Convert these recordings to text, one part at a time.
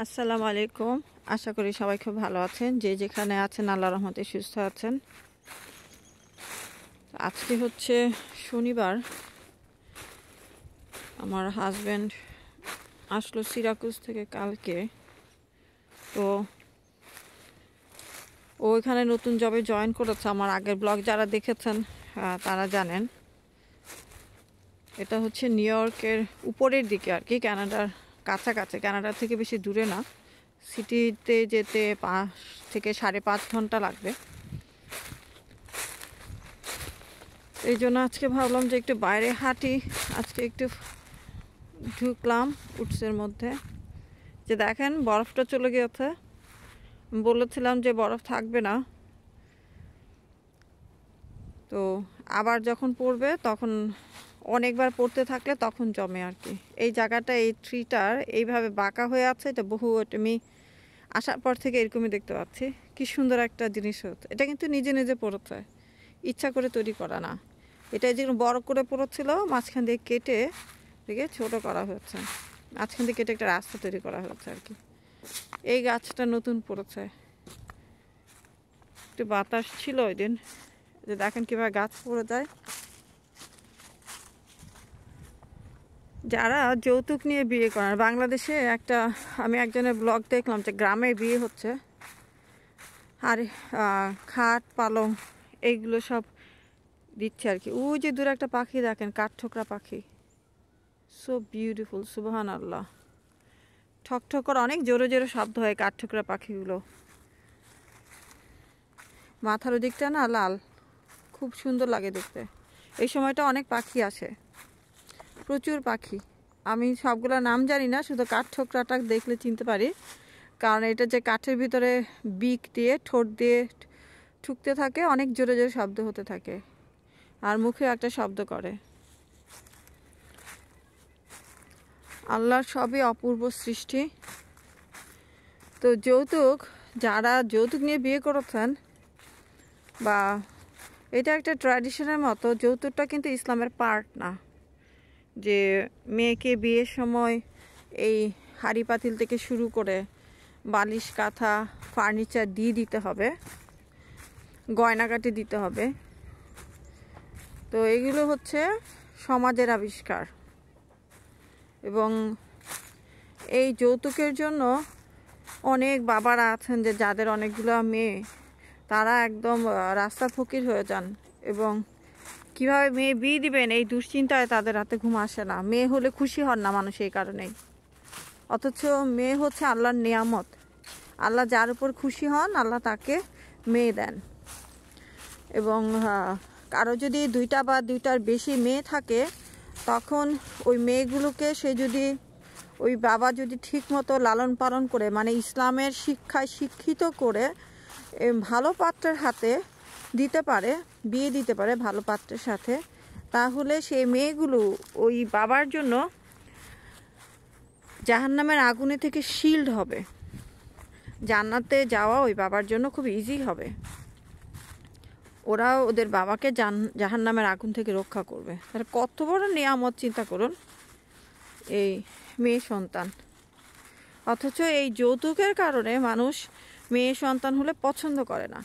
আসসালামু আলাইকুম আশা করি সবাই খুব ভালো আছেন যে যেখানে আছেন আল্লাহ রহমতে সুস্থ আছেন আজকে হচ্ছে শনিবার আমার হাজব্যান্ড আসলো সিরাকুজ থেকে কালকে তো ও এখানে নতুন জবে জয়েন করেছে আমার আগের ব্লগ যারা দেখেছেন তারা জানেন এটা হচ্ছে নিউ ইয়র্কের উপরের দিকে আর কি ক্যানাডার কাছাকাছি কানাডা থেকে বেশি দূরে না সিটিতে যেতে পাঁচ থেকে সাড়ে পাঁচ ঘন্টা লাগবে এই জন্য আজকে ভাবলাম যে একটু বাইরে হাঁটি আজকে একটু ঢুকলাম উটসের মধ্যে যে দেখেন বরফটা চলে গিয়েছে বলেছিলাম যে বরফ থাকবে না তো আবার যখন পড়বে তখন অনেকবার পড়তে থাকলে তখন জমে আর কি এই জায়গাটা এই ট্রিটার এইভাবে বাঁকা হয়ে আছে এটা বহু আমি আসার পর থেকে এরকমই দেখতে পাচ্ছি কি সুন্দর একটা জিনিস হচ্ছে এটা কিন্তু নিজে নিজে পড়েছে ইচ্ছা করে তৈরি করা না এটা যেরকম বড় করে পড়েছিল মাঝখান দিয়ে কেটে দেখে ছোট করা হয়েছে মাঝখান দিয়ে কেটে একটা রাস্তা তৈরি করা হয়েছে আর কি এই গাছটা নতুন পড়েছে একটু বাতাস ছিল ওই দিন যে দেখেন কীভাবে গাছ পড়ে যায় যারা যৌতুক নিয়ে বিয়ে করেন বাংলাদেশে একটা আমি একজনের ব্লগ দেখলাম যে গ্রামে বিয়ে হচ্ছে আর খাট পালং এইগুলো সব দিচ্ছে আর কি ও যে দূরে একটা পাখি দেখেন কাঠঠোকরা পাখি সো বিউটিফুল সুবহান আল্লাহ ঠকঠক করে অনেক জোরে জোরে শব্দ হয় কাঠঠোকরা পাখিগুলো মাথার ওদিকটা না লাল খুব সুন্দর লাগে দেখতে এই সময়টা অনেক পাখি আছে প্রচুর পাখি আমি সবগুলো নাম জানি না শুধু কাঠ ঠোকরাটা দেখলে চিনতে পারি কারণ এটা যে কাঠের ভিতরে বিক দিয়ে ঠোঁট দিয়ে ঠুকতে থাকে অনেক জোরে জোরে শব্দ হতে থাকে আর মুখে একটা শব্দ করে আল্লাহর সবই অপূর্ব সৃষ্টি তো যৌতুক যারা যৌতুক নিয়ে বিয়ে করেছেন বা এটা একটা ট্র্যাডিশনের মতো যৌতুকটা কিন্তু ইসলামের পার্ট না যে মেয়েকে বিয়ের সময় এই হাড়ি পাতিল থেকে শুরু করে বালিশ কাঁথা ফার্নিচার দিয়ে দিতে হবে গয়নাকাটি দিতে হবে তো এগুলো হচ্ছে সমাজের আবিষ্কার এবং এই যৌতুকের জন্য অনেক বাবারা আছেন যে যাদের অনেকগুলো মেয়ে তারা একদম রাস্তা ফকির হয়ে যান এবং কিভাবে মেয়ে বিয়ে দিবেন এই দুশ্চিন্তায় তাদের হাতে ঘুম আসে না মেয়ে হলে খুশি হন না মানুষ এই কারণেই অথচ মেয়ে হচ্ছে আল্লাহর নিয়ামত আল্লাহ যার উপর খুশি হন আল্লাহ তাকে মেয়ে দেন এবং কারো যদি দুইটা বা দুইটার বেশি মেয়ে থাকে তখন ওই মেয়েগুলোকে সে যদি ওই বাবা যদি ঠিকমতো লালন পালন করে মানে ইসলামের শিক্ষায় শিক্ষিত করে ভালো পাত্রের হাতে দিতে পারে বিয়ে দিতে পারে ভালো পাত্রের সাথে তাহলে সেই মেয়েগুলো ওই বাবার জন্য জাহান্নামের আগুনে থেকে শিল্ড হবে জান্নাতে যাওয়া ওই বাবার জন্য খুব ইজি হবে ওরা ওদের বাবাকে জান জাহান্নামের আগুন থেকে রক্ষা করবে তাহলে কত বড় নিয়ামত চিন্তা করুন এই মেয়ে সন্তান অথচ এই যৌতুকের কারণে মানুষ মেয়ে সন্তান হলে পছন্দ করে না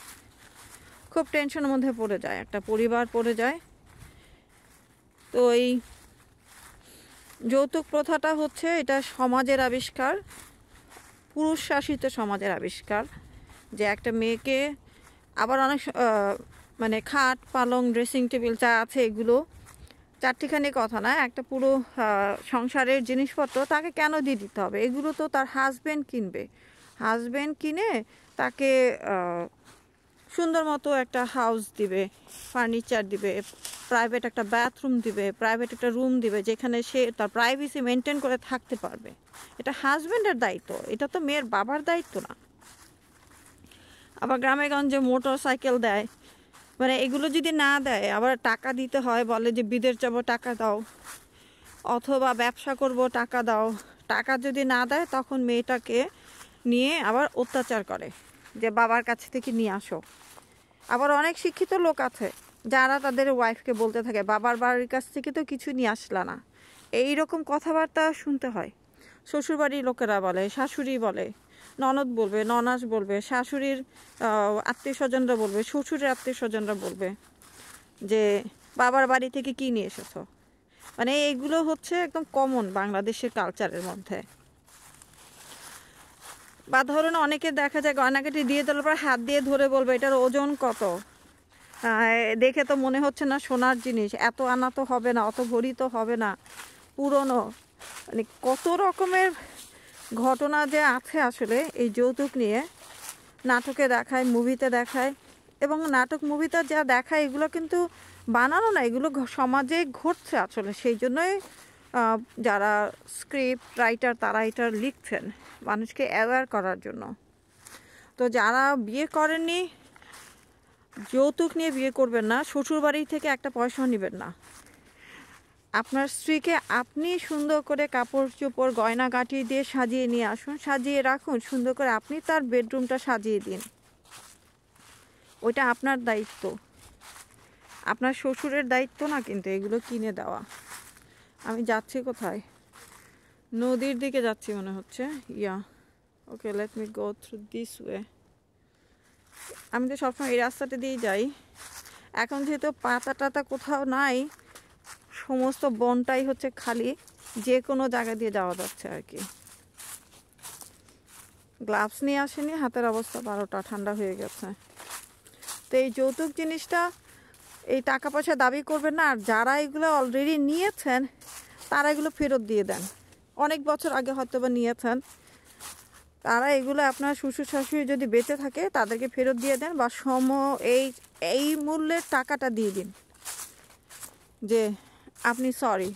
খুব টেনশনের মধ্যে পড়ে যায় একটা পরিবার পড়ে যায় তো এই যৌতুক প্রথাটা হচ্ছে এটা সমাজের আবিষ্কার পুরুষ শাসিত সমাজের আবিষ্কার যে একটা মেয়েকে আবার অনেক মানে খাট পালং ড্রেসিং টেবিল যা আছে এগুলো চারটিখানি কথা না একটা পুরো সংসারের জিনিসপত্র তাকে কেন দিয়ে দিতে হবে এগুলো তো তার হাজব্যান্ড কিনবে হাজব্যান্ড কিনে তাকে সুন্দর মতো একটা হাউস দিবে ফার্নিচার দিবে প্রাইভেট একটা বাথরুম দিবে প্রাইভেট একটা রুম দিবে যেখানে সে তার প্রাইভেসি মেনটেন করে থাকতে পারবে এটা হাজব্যান্ডের দায়িত্ব এটা তো মেয়ের বাবার দায়িত্ব না আবার গ্রামে গঞ্জে মোটর সাইকেল দেয় মানে এগুলো যদি না দেয় আবার টাকা দিতে হয় বলে যে বিদের যাবো টাকা দাও অথবা ব্যবসা করব টাকা দাও টাকা যদি না দেয় তখন মেয়েটাকে নিয়ে আবার অত্যাচার করে যে বাবার কাছ থেকে নিয়ে আসো আবার অনেক শিক্ষিত লোক আছে যারা তাদের ওয়াইফকে বলতে থাকে বাবার বাড়ির কাছ থেকে তো কিছু নিয়ে আসলা না এই রকম কথাবার্তা শুনতে হয় শ্বশুরবাড়ির লোকেরা বলে শাশুড়ি বলে ননদ বলবে ননাস বলবে শাশুড়ির আত্মীয় স্বজনরা বলবে শ্বশুরের আত্মীয় স্বজনরা বলবে যে বাবার বাড়ি থেকে কি নিয়ে এসেছ মানে এইগুলো হচ্ছে একদম কমন বাংলাদেশের কালচারের মধ্যে বা ধরুন অনেকে দেখা যায় গয়নাকাটি দিয়ে তোলার পর হাত দিয়ে ধরে বলবে এটার ওজন কত দেখে তো মনে হচ্ছে না সোনার জিনিস এত আনা তো হবে না অত ভরি তো হবে না পুরনো মানে কত রকমের ঘটনা যে আছে আসলে এই যৌতুক নিয়ে নাটকে দেখায় মুভিতে দেখায় এবং নাটক মুভিতে যা দেখায় এগুলো কিন্তু বানানো না এগুলো সমাজে ঘটছে আসলে সেই জন্যই যারা স্ক্রিপ্ট রাইটার তারা এটা লিখছেন মানুষকে অ্যাওয়্যার করার জন্য তো যারা বিয়ে করেননি যৌতুক নিয়ে বিয়ে করবেন না শ্বশুরবাড়ি থেকে একটা পয়সাও নেবেন না আপনার স্ত্রীকে আপনি সুন্দর করে কাপড় চোপড় গয়না কাটি দিয়ে সাজিয়ে নিয়ে আসুন সাজিয়ে রাখুন সুন্দর করে আপনি তার বেডরুমটা সাজিয়ে দিন ওইটা আপনার দায়িত্ব আপনার শ্বশুরের দায়িত্ব না কিন্তু এগুলো কিনে দেওয়া আমি যাচ্ছি কোথায় নদীর দিকে যাচ্ছি মনে হচ্ছে yeah okay let me go through this way আমি তো সবসময় এই রাস্তাটা দিয়েই যাই এখন যেহেতু পাতা টাতা কোথাও নাই সমস্ত বনটাই হচ্ছে খালি যে কোনো জায়গা দিয়ে যাওয়া যাচ্ছে আর কি গ্লাভস নিয়ে আসেনি হাতের অবস্থা বারোটা ঠান্ডা হয়ে গেছে তো এই যৌতুক জিনিসটা এই টাকা পয়সা দাবি করবেন না আর যারা এগুলো অলরেডি নিয়েছেন তারা এগুলো ফেরত দিয়ে দেন অনেক বছর আগে হয়তো বা নিয়েছেন তারা এগুলো আপনার শ্বশুর শাশুড়ি যদি বেঁচে থাকে তাদেরকে ফেরত দিয়ে দেন বা সম এই এই মূল্যের টাকাটা দিয়ে দিন যে আপনি সরি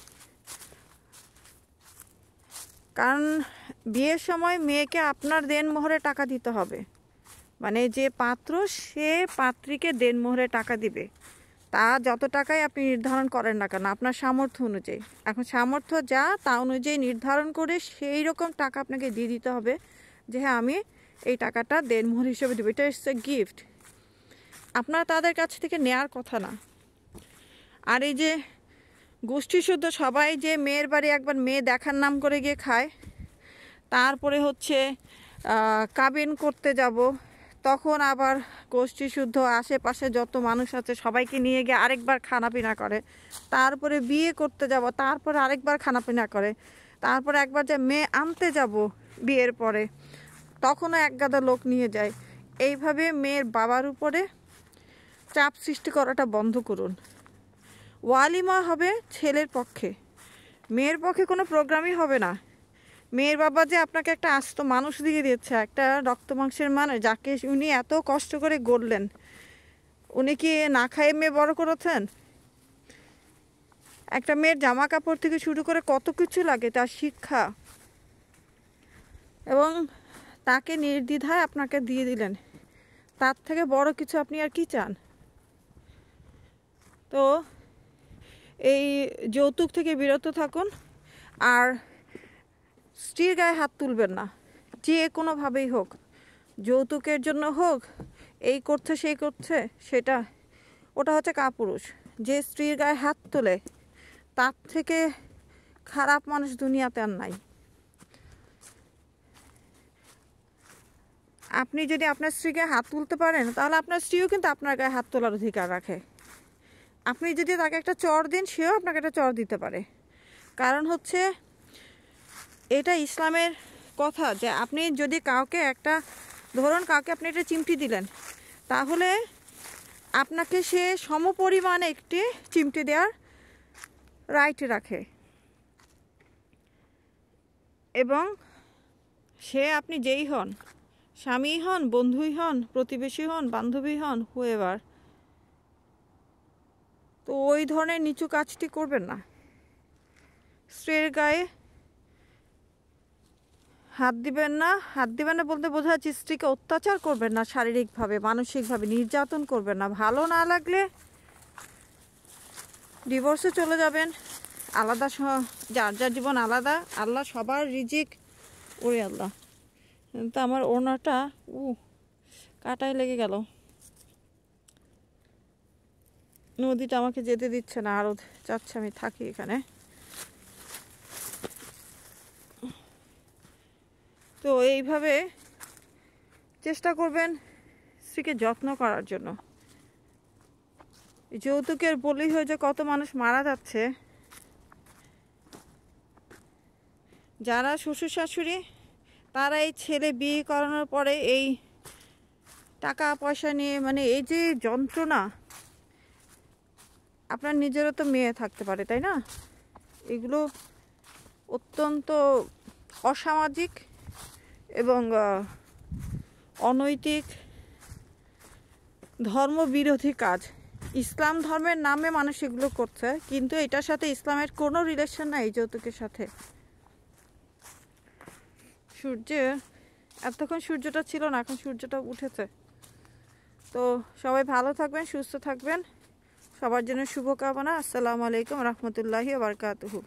কারণ বিয়ের সময় মেয়েকে আপনার দেনমোহরে টাকা দিতে হবে মানে যে পাত্র সে পাত্রীকে দেনমোহরে টাকা দিবে তা যত টাকাই আপনি নির্ধারণ করেন না কেন আপনার সামর্থ্য অনুযায়ী এখন সামর্থ্য যা তা অনুযায়ী নির্ধারণ করে সেই রকম টাকা আপনাকে দিয়ে দিতে হবে যে হ্যাঁ আমি এই টাকাটা দেনমোহর হিসেবে দেবো এটা হচ্ছে গিফট আপনার তাদের কাছ থেকে নেয়ার কথা না আর এই যে গোষ্ঠী শুদ্ধ সবাই যে মেয়ের বাড়ি একবার মেয়ে দেখার নাম করে গিয়ে খায় তারপরে হচ্ছে কাবিন করতে যাব তখন আবার কোষ্ঠী শুদ্ধ আশেপাশে যত মানুষ আছে সবাইকে নিয়ে গিয়ে আরেকবার খানাপিনা করে তারপরে বিয়ে করতে যাব তারপরে আরেকবার খানাপিনা করে তারপরে একবার যে মেয়ে আনতে যাব বিয়ের পরে তখনও এক গাদা লোক নিয়ে যায় এইভাবে মেয়ের বাবার উপরে চাপ সৃষ্টি করাটা বন্ধ করুন ওয়ালিমা হবে ছেলের পক্ষে মেয়ের পক্ষে কোনো প্রোগ্রামই হবে না মেয়ের বাবা যে আপনাকে একটা আস্ত মানুষ দিয়ে দিয়েছে একটা রক্ত মাংসের মানুষ যাকে উনি এত কষ্ট করে গড়লেন উনি কি না খাইয়ে মেয়ে বড় করেছেন একটা মেয়ের জামা কাপড় থেকে শুরু করে কত কিছু লাগে তার শিক্ষা এবং তাকে নির্দ্বিধায় আপনাকে দিয়ে দিলেন তার থেকে বড় কিছু আপনি আর কি চান তো এই যৌতুক থেকে বিরত থাকুন আর স্ত্রীর গায়ে হাত তুলবেন না যে কোনোভাবেই হোক যৌতুকের জন্য হোক এই করছে সেই করছে সেটা ওটা হচ্ছে কাপুরুষ যে স্ত্রীর গায়ে হাত তোলে তার থেকে খারাপ মানুষ দুনিয়াতে আর নাই আপনি যদি আপনার স্ত্রীকে হাত তুলতে পারেন তাহলে আপনার স্ত্রীও কিন্তু আপনার গায়ে হাত তোলার অধিকার রাখে আপনি যদি তাকে একটা চর দিন সেও আপনাকে একটা চর দিতে পারে কারণ হচ্ছে এটা ইসলামের কথা যে আপনি যদি কাউকে একটা ধরুন কাউকে আপনি একটা চিমটি দিলেন তাহলে আপনাকে সে সমপরিমাণে একটি চিমটি দেওয়ার রাইট রাখে এবং সে আপনি যেই হন স্বামী হন বন্ধুই হন প্রতিবেশী হন বান্ধবী হন হুয়েভার তো ওই ধরনের নিচু কাজটি করবেন না স্ত্রীর গায়ে হাত দিবেন না হাত দিবেন না বলতে বোঝা যাচ্ছে স্ত্রীকে অত্যাচার করবেন না শারীরিকভাবে মানসিকভাবে নির্যাতন করবেন না ভালো না লাগলে ডিভোর্সে চলে যাবেন আলাদা যার যার জীবন আলাদা আল্লাহ সবার রিজিক ওরে আল্লাহ তো আমার ওনাটা উ কাটায় লেগে গেল নদীটা আমাকে যেতে দিচ্ছে না আরও চাচ্ছে আমি থাকি এখানে তো এইভাবে চেষ্টা করবেন স্ত্রীকে যত্ন করার জন্য যৌতুকের বলি হয়ে যে কত মানুষ মারা যাচ্ছে যারা শ্বশুর শাশুড়ি তারা এই ছেলে বিয়ে করানোর পরে এই টাকা পয়সা নিয়ে মানে এই যে যন্ত্রণা আপনার নিজেরও তো মেয়ে থাকতে পারে তাই না এগুলো অত্যন্ত অসামাজিক এবং অনৈতিক ধর্মবিরোধী কাজ ইসলাম ধর্মের নামে মানুষ এগুলো করছে কিন্তু এটার সাথে ইসলামের কোনো রিলেশন নাই যৌতুকের সাথে সূর্যে এতক্ষণ সূর্যটা ছিল না এখন সূর্যটা উঠেছে তো সবাই ভালো থাকবেন সুস্থ থাকবেন সবার জন্য শুভকামনা আসসালামু আলাইকুম রহমতুল্লাহি বারকাতুহু